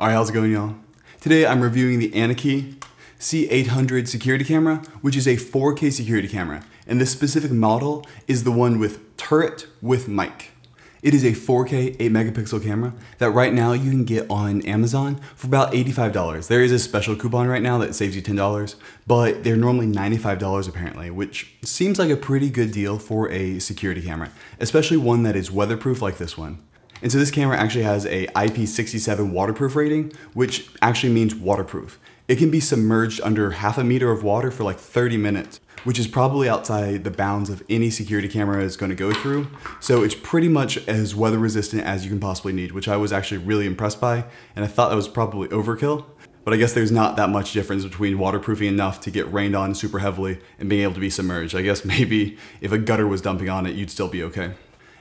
All right, how's it going, y'all? Today I'm reviewing the Anakey C800 security camera, which is a 4K security camera. And this specific model is the one with turret with mic. It is a 4K 8 megapixel camera that right now you can get on Amazon for about $85. There is a special coupon right now that saves you $10, but they're normally $95 apparently, which seems like a pretty good deal for a security camera, especially one that is weatherproof like this one. And so this camera actually has a IP67 waterproof rating, which actually means waterproof. It can be submerged under half a meter of water for like 30 minutes, which is probably outside the bounds of any security camera is gonna go through. So it's pretty much as weather resistant as you can possibly need, which I was actually really impressed by. And I thought that was probably overkill, but I guess there's not that much difference between waterproofing enough to get rained on super heavily and being able to be submerged. I guess maybe if a gutter was dumping on it, you'd still be okay.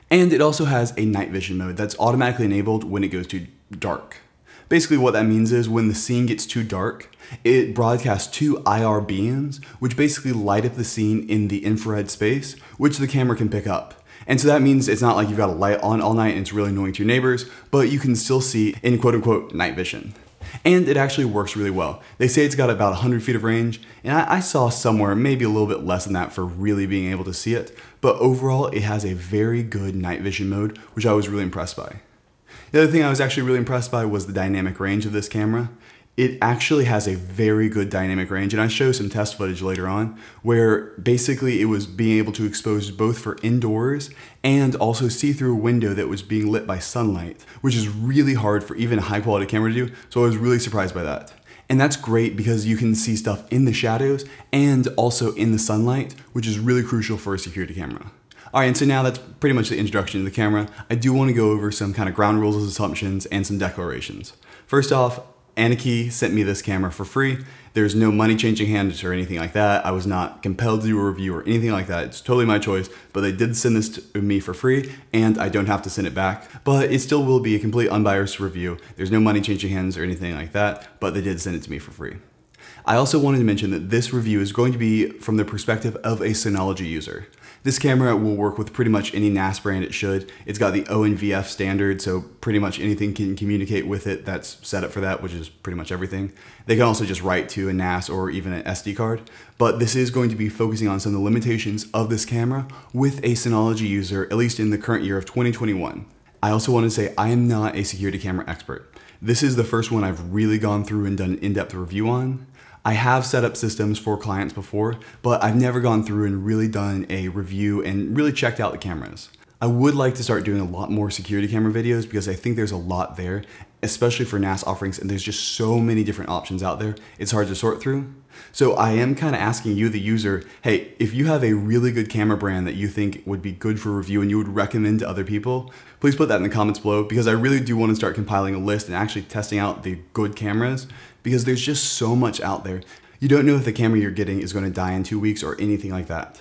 And it also has a night vision mode that's automatically enabled when it goes to dark. Basically what that means is when the scene gets too dark, it broadcasts two IR beams, which basically light up the scene in the infrared space, which the camera can pick up. And so that means it's not like you've got a light on all night and it's really annoying to your neighbors, but you can still see in quote unquote night vision and it actually works really well. They say it's got about 100 feet of range, and I, I, saw somewhere maybe a little bit less than that for really being able to see it, but overall it has a very good night vision mode, which I was really impressed by. The other thing I was actually really impressed by was the dynamic range of this camera it actually has a very good dynamic range. And I show some test footage later on where basically it was being able to expose both for indoors and also see through a window that was being lit by sunlight, which is really hard for even a high quality camera to do. So I was really surprised by that. And that's great because you can see stuff in the shadows and also in the sunlight, which is really crucial for a security camera. All right, and so now that's pretty much the introduction to the camera. I do wanna go over some kind of ground rules, assumptions, and some declarations. First off, Anarchy sent me this camera for free. There's no money changing hands or anything like that. I was not compelled to do a review or anything like that. It's totally my choice, but they did send this to me for free and I don't have to send it back, but it still will be a complete unbiased review. There's no money changing hands or anything like that, but they did send it to me for free. I also wanted to mention that this review is going to be from the perspective of a Synology user. This camera will work with pretty much any NAS brand it should. It's got the ONVF standard, so pretty much anything can communicate with it that's set up for that, which is pretty much everything. They can also just write to a NAS or even an SD card, but this is going to be focusing on some of the limitations of this camera with a Synology user, at least in the current year of 2021. I also want to say I am not a security camera expert. This is the first one I've really gone through and done an in-depth review on, I have set up systems for clients before, but I've never gone through and really done a review and really checked out the cameras. I would like to start doing a lot more security camera videos because I think there's a lot there, especially for NAS offerings, and there's just so many different options out there, it's hard to sort through. So I am kind of asking you, the user, hey, if you have a really good camera brand that you think would be good for review and you would recommend to other people, please put that in the comments below because I really do want to start compiling a list and actually testing out the good cameras because there's just so much out there. You don't know if the camera you're getting is gonna die in two weeks or anything like that.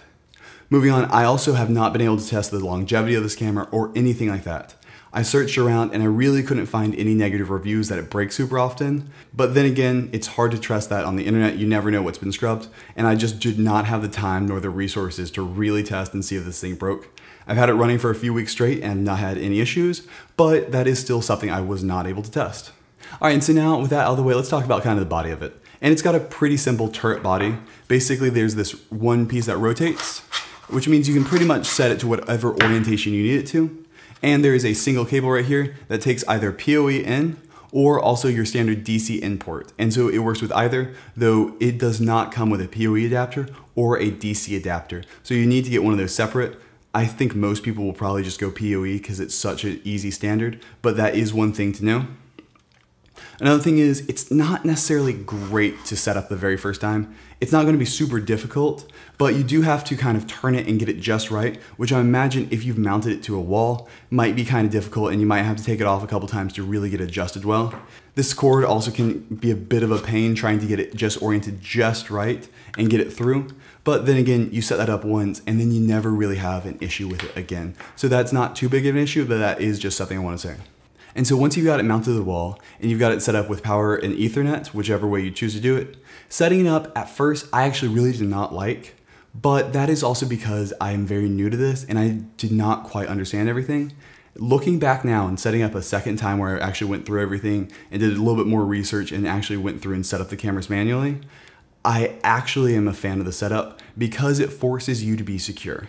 Moving on, I also have not been able to test the longevity of this camera or anything like that. I searched around and I really couldn't find any negative reviews that it breaks super often. But then again, it's hard to trust that on the internet. You never know what's been scrubbed. And I just did not have the time nor the resources to really test and see if this thing broke. I've had it running for a few weeks straight and not had any issues, but that is still something I was not able to test. All right, and so now with that out of the way, let's talk about kind of the body of it. And it's got a pretty simple turret body. Basically, there's this one piece that rotates, which means you can pretty much set it to whatever orientation you need it to. And there is a single cable right here that takes either PoE in or also your standard DC import. And so it works with either, though it does not come with a PoE adapter or a DC adapter. So you need to get one of those separate. I think most people will probably just go PoE because it's such an easy standard, but that is one thing to know. Another thing is, it's not necessarily great to set up the very first time. It's not gonna be super difficult, but you do have to kind of turn it and get it just right, which I imagine if you've mounted it to a wall, might be kind of difficult and you might have to take it off a couple times to really get adjusted well. This cord also can be a bit of a pain trying to get it just oriented just right and get it through. But then again, you set that up once and then you never really have an issue with it again. So that's not too big of an issue, but that is just something I wanna say. And so once you've got it mounted to the wall and you've got it set up with power and ethernet, whichever way you choose to do it, setting it up at first, I actually really did not like, but that is also because I am very new to this and I did not quite understand everything. Looking back now and setting up a second time where I actually went through everything and did a little bit more research and actually went through and set up the cameras manually, I actually am a fan of the setup because it forces you to be secure.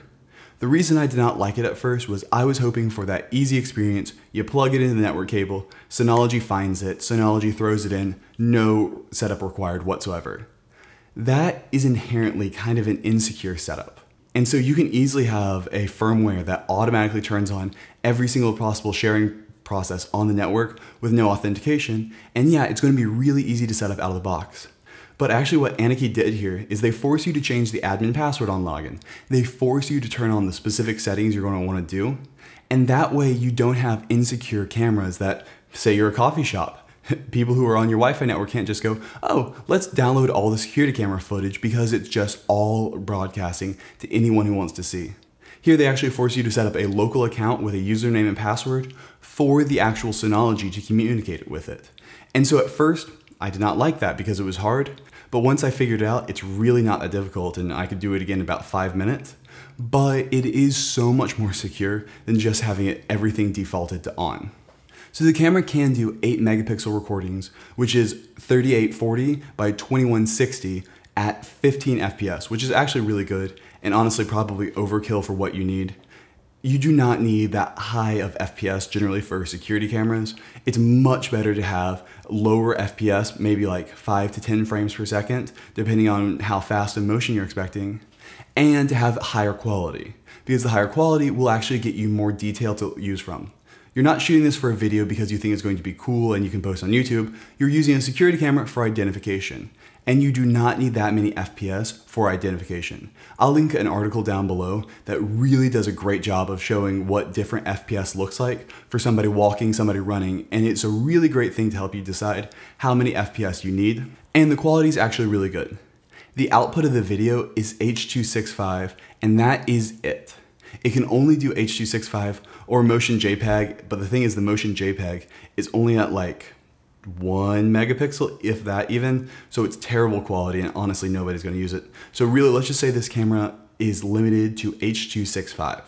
The reason I did not like it at first was I was hoping for that easy experience. You plug it in the network cable, Synology finds it, Synology throws it in, no setup required whatsoever. That is inherently kind of an insecure setup. And so you can easily have a firmware that automatically turns on every single possible sharing process on the network with no authentication. And yeah, it's gonna be really easy to set up out of the box. But actually what Anarchy did here is they force you to change the admin password on login. They force you to turn on the specific settings you're gonna to wanna to do. And that way you don't have insecure cameras that say you're a coffee shop. People who are on your Wi-Fi network can't just go, oh, let's download all the security camera footage because it's just all broadcasting to anyone who wants to see. Here they actually force you to set up a local account with a username and password for the actual Synology to communicate with it. And so at first, I did not like that because it was hard, but once I figured it out, it's really not that difficult and I could do it again in about five minutes. But it is so much more secure than just having it everything defaulted to on. So the camera can do 8 megapixel recordings, which is 3840 by 2160 at 15 FPS, which is actually really good and honestly probably overkill for what you need you do not need that high of FPS generally for security cameras. It's much better to have lower FPS, maybe like 5 to 10 frames per second, depending on how fast of motion you're expecting, and to have higher quality, because the higher quality will actually get you more detail to use from. You're not shooting this for a video because you think it's going to be cool and you can post on YouTube. You're using a security camera for identification and you do not need that many FPS for identification. I'll link an article down below that really does a great job of showing what different FPS looks like for somebody walking, somebody running, and it's a really great thing to help you decide how many FPS you need, and the quality is actually really good. The output of the video is H.265, and that is it. It can only do H.265 or Motion JPEG, but the thing is the Motion JPEG is only at like one megapixel, if that even. So it's terrible quality and honestly nobody's gonna use it. So really let's just say this camera is limited to H265,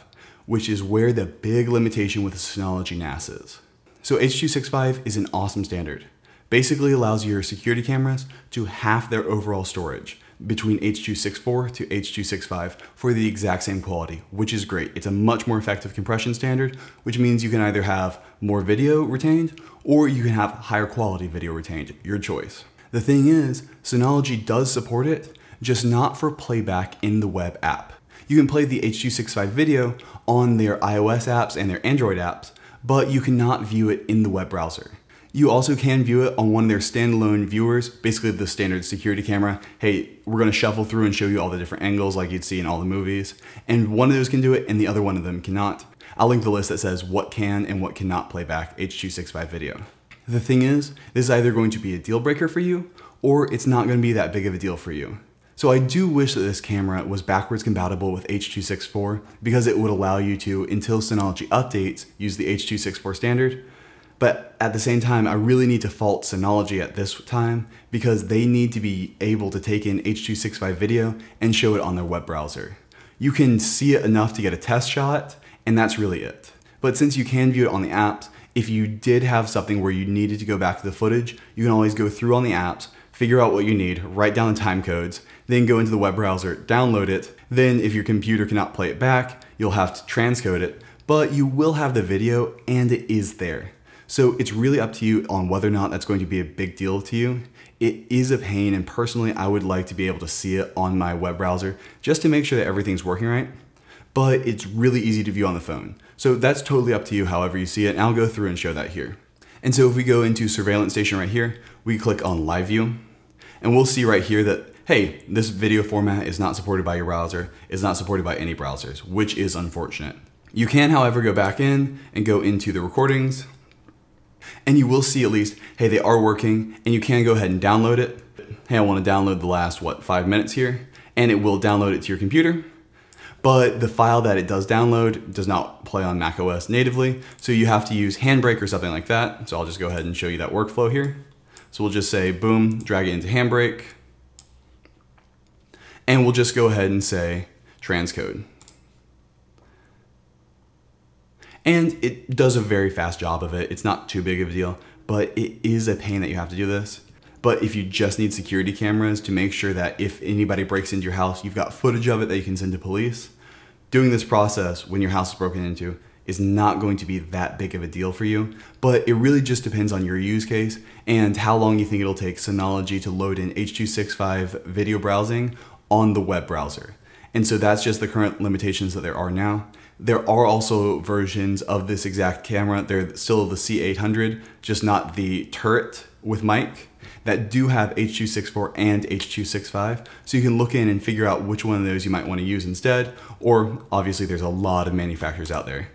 which is where the big limitation with the Synology NAS is. So H265 is an awesome standard. Basically allows your security cameras to half their overall storage between H.264 to H.265 for the exact same quality, which is great. It's a much more effective compression standard, which means you can either have more video retained or you can have higher quality video retained, your choice. The thing is, Synology does support it, just not for playback in the web app. You can play the H.265 video on their iOS apps and their Android apps, but you cannot view it in the web browser. You also can view it on one of their standalone viewers, basically the standard security camera. Hey, we're gonna shuffle through and show you all the different angles like you'd see in all the movies. And one of those can do it and the other one of them cannot. I'll link the list that says what can and what cannot play back H.265 video. The thing is, this is either going to be a deal breaker for you or it's not gonna be that big of a deal for you. So I do wish that this camera was backwards compatible with H.264 because it would allow you to, until Synology updates, use the H.264 standard, but at the same time, I really need to fault Synology at this time because they need to be able to take in H.265 video and show it on their web browser. You can see it enough to get a test shot, and that's really it. But since you can view it on the apps, if you did have something where you needed to go back to the footage, you can always go through on the apps, figure out what you need, write down the time codes, then go into the web browser, download it. Then if your computer cannot play it back, you'll have to transcode it, but you will have the video and it is there. So it's really up to you on whether or not that's going to be a big deal to you. It is a pain, and personally, I would like to be able to see it on my web browser just to make sure that everything's working right. But it's really easy to view on the phone. So that's totally up to you however you see it, and I'll go through and show that here. And so if we go into surveillance station right here, we click on live view, and we'll see right here that, hey, this video format is not supported by your browser, is not supported by any browsers, which is unfortunate. You can, however, go back in and go into the recordings, and you will see at least, hey, they are working and you can go ahead and download it. Hey, I wanna download the last, what, five minutes here? And it will download it to your computer. But the file that it does download does not play on macOS natively. So you have to use Handbrake or something like that. So I'll just go ahead and show you that workflow here. So we'll just say, boom, drag it into Handbrake. And we'll just go ahead and say transcode and it does a very fast job of it. It's not too big of a deal, but it is a pain that you have to do this. But if you just need security cameras to make sure that if anybody breaks into your house, you've got footage of it that you can send to police, doing this process when your house is broken into is not going to be that big of a deal for you, but it really just depends on your use case and how long you think it'll take Synology to load in H.265 video browsing on the web browser. And so that's just the current limitations that there are now. There are also versions of this exact camera. They're still the C800, just not the turret with mic that do have H264 and H265. So you can look in and figure out which one of those you might wanna use instead, or obviously there's a lot of manufacturers out there.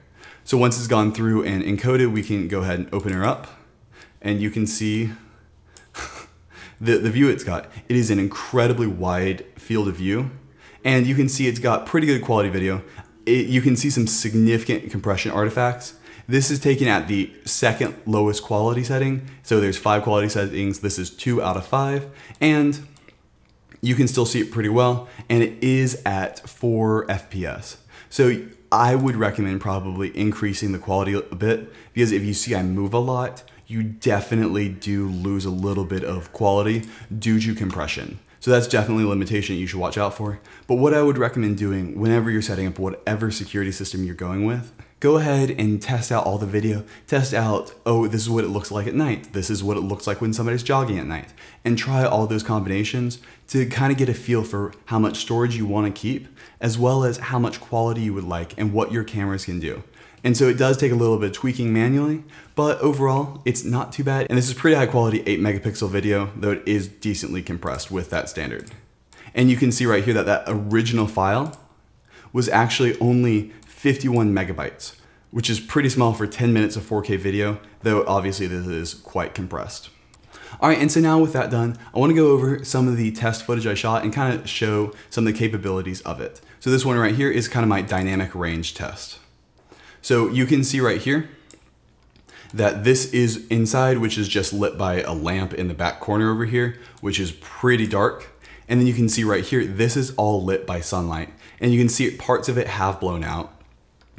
So once it's gone through and encoded, we can go ahead and open her up and you can see the, the view it's got. It is an incredibly wide field of view and you can see it's got pretty good quality video it, you can see some significant compression artifacts. This is taken at the second lowest quality setting. So there's five quality settings. This is two out of five. And you can still see it pretty well. And it is at four FPS. So I would recommend probably increasing the quality a bit because if you see I move a lot, you definitely do lose a little bit of quality due to compression. So that's definitely a limitation you should watch out for. But what I would recommend doing whenever you're setting up whatever security system you're going with, go ahead and test out all the video. Test out, oh, this is what it looks like at night. This is what it looks like when somebody's jogging at night. And try all those combinations to kind of get a feel for how much storage you want to keep, as well as how much quality you would like and what your cameras can do. And so it does take a little bit of tweaking manually, but overall, it's not too bad. And this is pretty high quality 8 megapixel video, though it is decently compressed with that standard. And you can see right here that that original file was actually only 51 megabytes, which is pretty small for 10 minutes of 4K video, though obviously this is quite compressed. All right, and so now with that done, I wanna go over some of the test footage I shot and kind of show some of the capabilities of it. So this one right here is kind of my dynamic range test. So you can see right here that this is inside, which is just lit by a lamp in the back corner over here, which is pretty dark. And then you can see right here, this is all lit by sunlight. And you can see parts of it have blown out,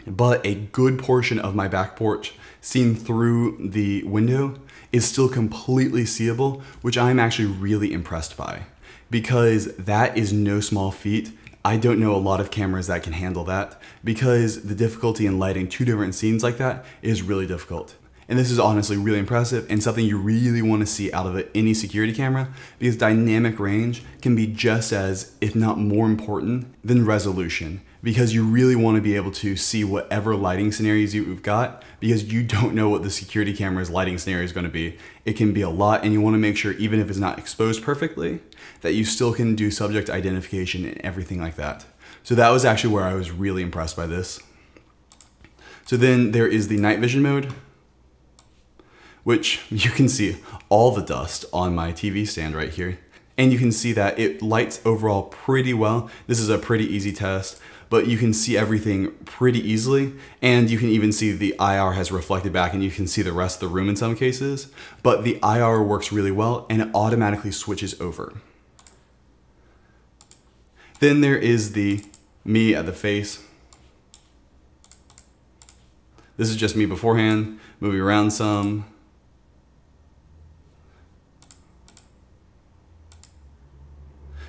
but a good portion of my back porch seen through the window is still completely seeable, which I'm actually really impressed by because that is no small feat I don't know a lot of cameras that can handle that because the difficulty in lighting two different scenes like that is really difficult. And this is honestly really impressive and something you really want to see out of any security camera because dynamic range can be just as, if not more important, than resolution because you really want to be able to see whatever lighting scenarios you've got because you don't know what the security camera's lighting scenario is going to be. It can be a lot and you want to make sure even if it's not exposed perfectly that you still can do subject identification and everything like that. So that was actually where I was really impressed by this. So then there is the night vision mode, which you can see all the dust on my TV stand right here. And you can see that it lights overall pretty well. This is a pretty easy test, but you can see everything pretty easily. And you can even see the IR has reflected back and you can see the rest of the room in some cases, but the IR works really well and it automatically switches over. Then there is the me at the face. This is just me beforehand, moving around some.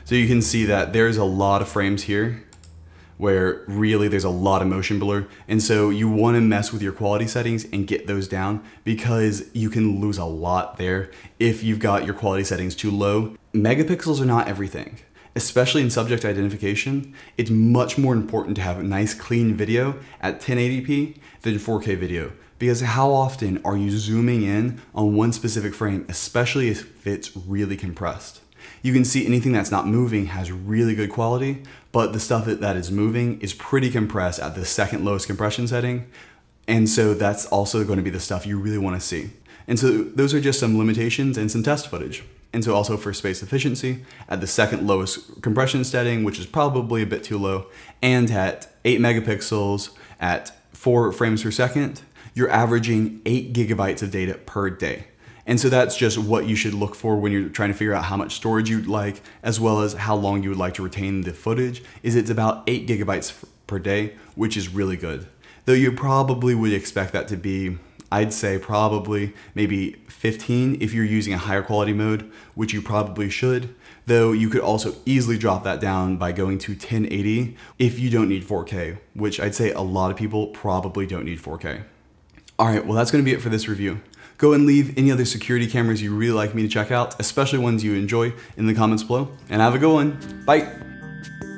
So you can see that there's a lot of frames here where really there's a lot of motion blur. And so you wanna mess with your quality settings and get those down because you can lose a lot there if you've got your quality settings too low. Megapixels are not everything especially in subject identification, it's much more important to have a nice clean video at 1080p than 4K video. Because how often are you zooming in on one specific frame, especially if it's really compressed? You can see anything that's not moving has really good quality, but the stuff that is moving is pretty compressed at the second lowest compression setting. And so that's also going to be the stuff you really want to see. And so those are just some limitations and some test footage. And so also for space efficiency at the second lowest compression setting, which is probably a bit too low, and at 8 megapixels at 4 frames per second, you're averaging 8 gigabytes of data per day. And so that's just what you should look for when you're trying to figure out how much storage you'd like, as well as how long you would like to retain the footage, is it's about eight gigabytes per day, which is really good. Though you probably would expect that to be I'd say probably maybe 15 if you're using a higher quality mode, which you probably should, though you could also easily drop that down by going to 1080 if you don't need 4K, which I'd say a lot of people probably don't need 4K. All right, well that's gonna be it for this review. Go and leave any other security cameras you really like me to check out, especially ones you enjoy, in the comments below. And have a good one. Bye.